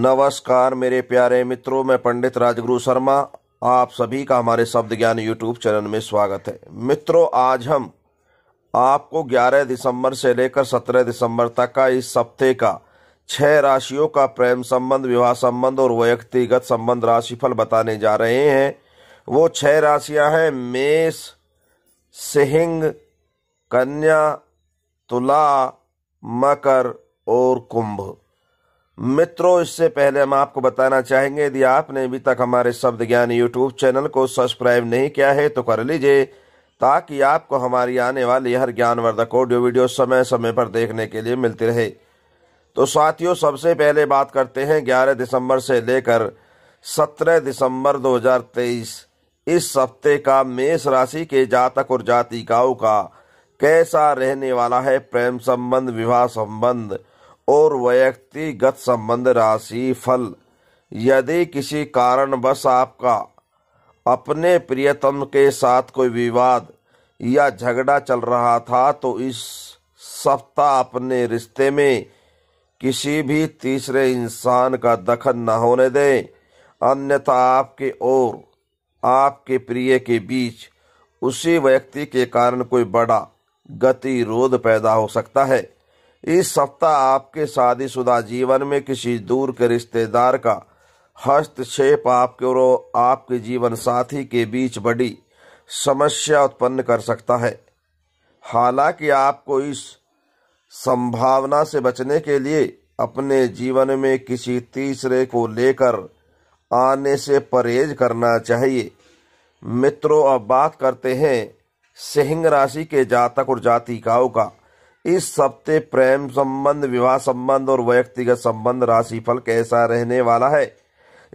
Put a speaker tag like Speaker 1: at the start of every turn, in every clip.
Speaker 1: नमस्कार मेरे प्यारे मित्रों मैं पंडित राजगुरु शर्मा आप सभी का हमारे शब्द ज्ञान यूट्यूब चैनल में स्वागत है मित्रों आज हम आपको 11 दिसंबर से लेकर 17 दिसंबर तक का इस सप्ते का छह राशियों का प्रेम संबंध विवाह संबंध और व्यक्तिगत संबंध राशिफल बताने जा रहे हैं वो छह राशियां हैं मेष सिंह कन्या तुला मकर और कुंभ मित्रों इससे पहले हम आपको बताना चाहेंगे यदि आपने अभी तक हमारे शब्द ज्ञान यूट्यूब चैनल को सब्सक्राइब नहीं किया है तो कर लीजिए ताकि आपको हमारी आने वाली हर ज्ञानवर्धक ऑडियो वीडियो समय समय पर देखने के लिए मिलती रहे तो साथियों सबसे पहले बात करते हैं ग्यारह दिसंबर से लेकर सत्रह दिसंबर दो इस हफ्ते का मेष राशि के जातक और जातिकाओं का कैसा रहने वाला है प्रेम संबंध विवाह संबंध और व्यक्तिगत संबंध राशि फल यदि किसी कारणवश आपका अपने प्रियतम के साथ कोई विवाद या झगड़ा चल रहा था तो इस सप्ताह अपने रिश्ते में किसी भी तीसरे इंसान का दखल न होने दें अन्यथा आपके और आपके प्रिय के बीच उसी व्यक्ति के कारण कोई बड़ा गतिरोध पैदा हो सकता है इस सप्ताह आपके शादीशुदा जीवन में किसी दूर के रिश्तेदार का हस्तक्षेप आपके और आपके जीवन साथी के बीच बड़ी समस्या उत्पन्न कर सकता है हालांकि आपको इस संभावना से बचने के लिए अपने जीवन में किसी तीसरे को लेकर आने से परहेज करना चाहिए मित्रों अब बात करते हैं सिंह राशि के जातक और जातिकाओं का इस सप्ते प्रेम संबंध विवाह संबंध और व्यक्तिगत संबंध राशिफल कैसा रहने वाला है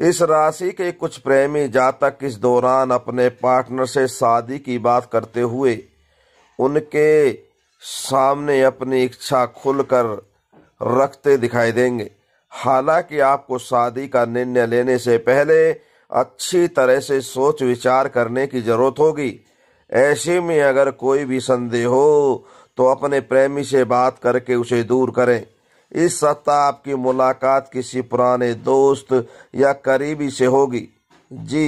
Speaker 1: इस राशि के कुछ प्रेमी जातक इस दौरान अपने पार्टनर से शादी की बात करते हुए उनके सामने अपनी इच्छा खुलकर रखते दिखाई देंगे हालांकि आपको शादी का निर्णय लेने से पहले अच्छी तरह से सोच विचार करने की जरूरत होगी ऐसे में अगर कोई भी संदेह हो तो अपने प्रेमी से बात करके उसे दूर करें इस सप्ताह आपकी मुलाकात किसी पुराने दोस्त या करीबी से होगी जी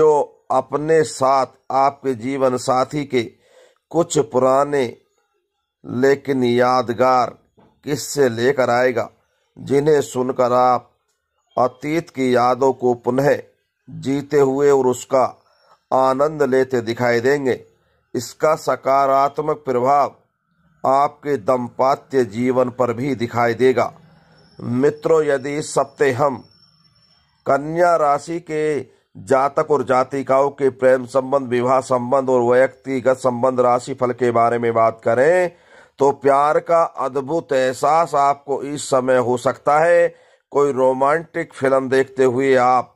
Speaker 1: जो अपने साथ आपके जीवन साथी के कुछ पुराने लेकिन यादगार किस्से लेकर आएगा जिन्हें सुनकर आप अतीत की यादों को पुनः जीते हुए और उसका आनंद लेते दिखाई देंगे इसका सकारात्मक प्रभाव आपके दंपात्य जीवन पर भी दिखाई देगा मित्रों यदि इस सप्ते हम कन्या राशि के जातक और जातिकाओं के प्रेम संबंध विवाह संबंध और व्यक्तिगत संबंध राशि फल के बारे में बात करें तो प्यार का अद्भुत एहसास आपको इस समय हो सकता है कोई रोमांटिक फिल्म देखते हुए आप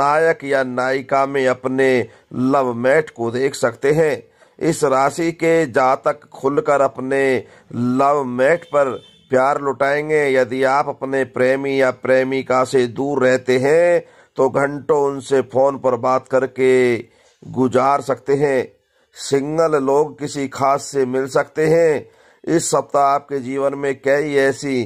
Speaker 1: नायक या नायिका में अपने लव मैट को देख सकते हैं इस राशि के जातक खुलकर अपने लव मेट पर प्यार लुटाएंगे यदि आप अपने प्रेमी या प्रेमिका से दूर रहते हैं तो घंटों उनसे फोन पर बात करके गुजार सकते हैं सिंगल लोग किसी खास से मिल सकते हैं इस सप्ताह आपके जीवन में कई ऐसी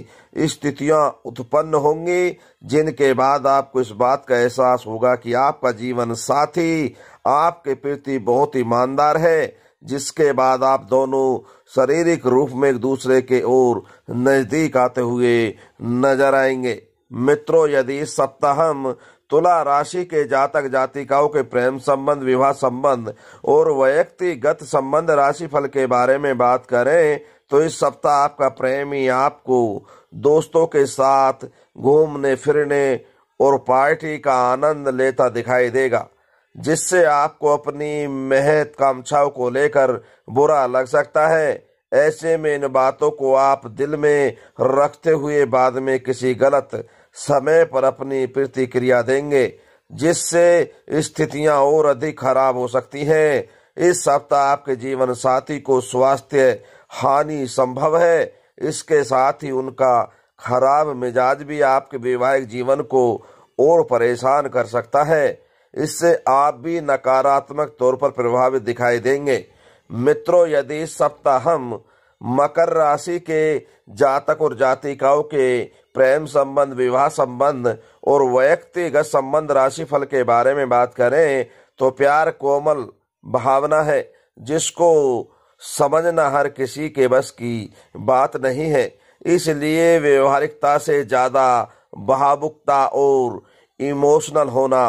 Speaker 1: स्थितियां उत्पन्न होंगी जिनके बाद आपको इस बात का एहसास होगा कि आपका जीवन साथी आपके प्रति बहुत ईमानदार है जिसके बाद आप दोनों शारीरिक रूप में एक दूसरे के ओर नजदीक आते हुए नजर आएंगे मित्रों यदि इस सप्ताह हम तुला राशि के जातक जातिकाओं के प्रेम संबंध विवाह संबंध और व्यक्तिगत संबंध राशि फल के बारे में बात करें तो इस सप्ताह आपका प्रेमी आपको दोस्तों के साथ घूमने फिरने और पार्टी का आनंद लेता दिखाई देगा जिससे आपको अपनी मेहत कामछाओं को लेकर बुरा लग सकता है ऐसे में इन बातों को आप दिल में रखते हुए बाद में किसी गलत समय पर अपनी प्रतिक्रिया देंगे जिससे स्थितियां और अधिक खराब हो सकती हैं इस सप्ताह आपके जीवन साथी को स्वास्थ्य हानि संभव है इसके साथ ही उनका खराब मिजाज भी आपके वैवाहिक जीवन को और परेशान कर सकता है इससे आप भी नकारात्मक तौर पर प्रभावित दिखाई देंगे मित्रों यदि सप्ताह हम मकर राशि के जातक और जातिकाओं के प्रेम संबंध विवाह संबंध और व्यक्तिगत संबंध राशि फल के बारे में बात करें तो प्यार कोमल भावना है जिसको समझना हर किसी के बस की बात नहीं है इसलिए व्यवहारिकता से ज़्यादा भावुकता और इमोशनल होना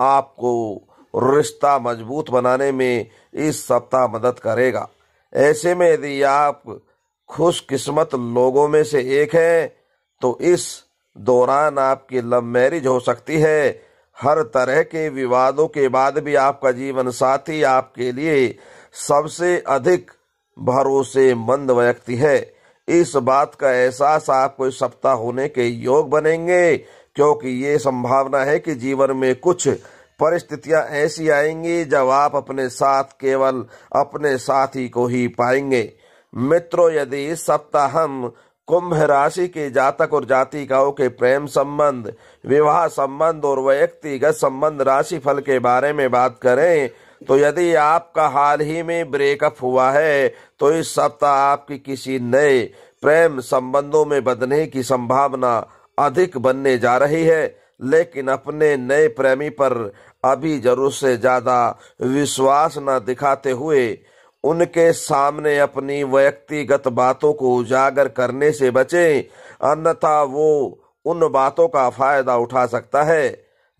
Speaker 1: आपको रिश्ता मजबूत बनाने में इस सप्ताह मदद करेगा ऐसे में यदि आप खुशकिस्मत लोगों में से एक हैं तो इस दौरान आपकी लव मैरिज हो सकती है हर तरह के विवादों के बाद भी आपका जीवन साथी आपके लिए सबसे अधिक भरोसेमंद व्यक्ति है इस बात का एहसास आपको इस सप्ताह होने के योग बनेंगे क्योंकि ये संभावना है कि जीवन में कुछ परिस्थितियां ऐसी आएंगी जब आप अपने साथ केवल अपने साथी को ही पाएंगे मित्रों यदि इस सप्ताह हम कुंभ राशि के जातक और जातिकाओं के प्रेम संबंध विवाह संबंध और व्यक्तिगत संबंध राशि फल के बारे में बात करें तो यदि आपका हाल ही में ब्रेकअप हुआ है तो इस सप्ताह आपकी किसी नए प्रेम संबंधों में बदलने की संभावना अधिक बनने जा रही है लेकिन अपने नए प्रेमी पर अभी जरूर से ज्यादा विश्वास न दिखाते हुए उनके सामने अपनी व्यक्तिगत बातों को उजागर करने से बचें अन्यथा वो उन बातों का फायदा उठा सकता है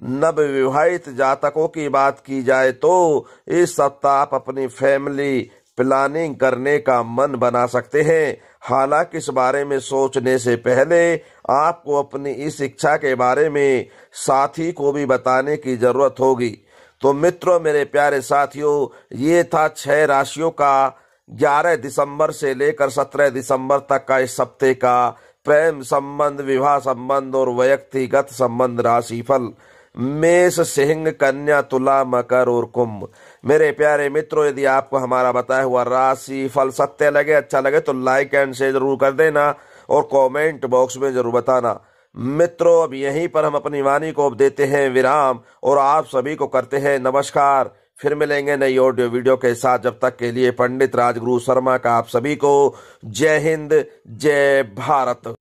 Speaker 1: नव विवाहित जातकों की बात की जाए तो इस सप्ताह आप अपनी फैमिली प्लानिंग करने का मन बना सकते हैं हालांकि इस बारे में सोचने से पहले आपको अपनी इस इच्छा के बारे में साथी को भी बताने की जरूरत होगी तो मित्रों मेरे प्यारे साथियों ये था छह राशियों का 11 दिसंबर से लेकर 17 दिसंबर तक का इस सप्ते का प्रेम संबंध विवाह संबंध और व्यक्तिगत संबंध राशिफल मेष सिंह कन्या तुला मकर और कुंभ मेरे प्यारे मित्रों यदि आपको हमारा बताया हुआ राशि फल सत्य लगे अच्छा लगे तो लाइक एंड शेयर जरूर कर देना और कमेंट बॉक्स में जरूर बताना मित्रों अब यहीं पर हम अपनी वाणी को देते हैं विराम और आप सभी को करते हैं नमस्कार फिर मिलेंगे नई ऑडियो वीडियो के साथ जब तक के लिए पंडित राजगुरु शर्मा का आप सभी को जय हिंद जय भारत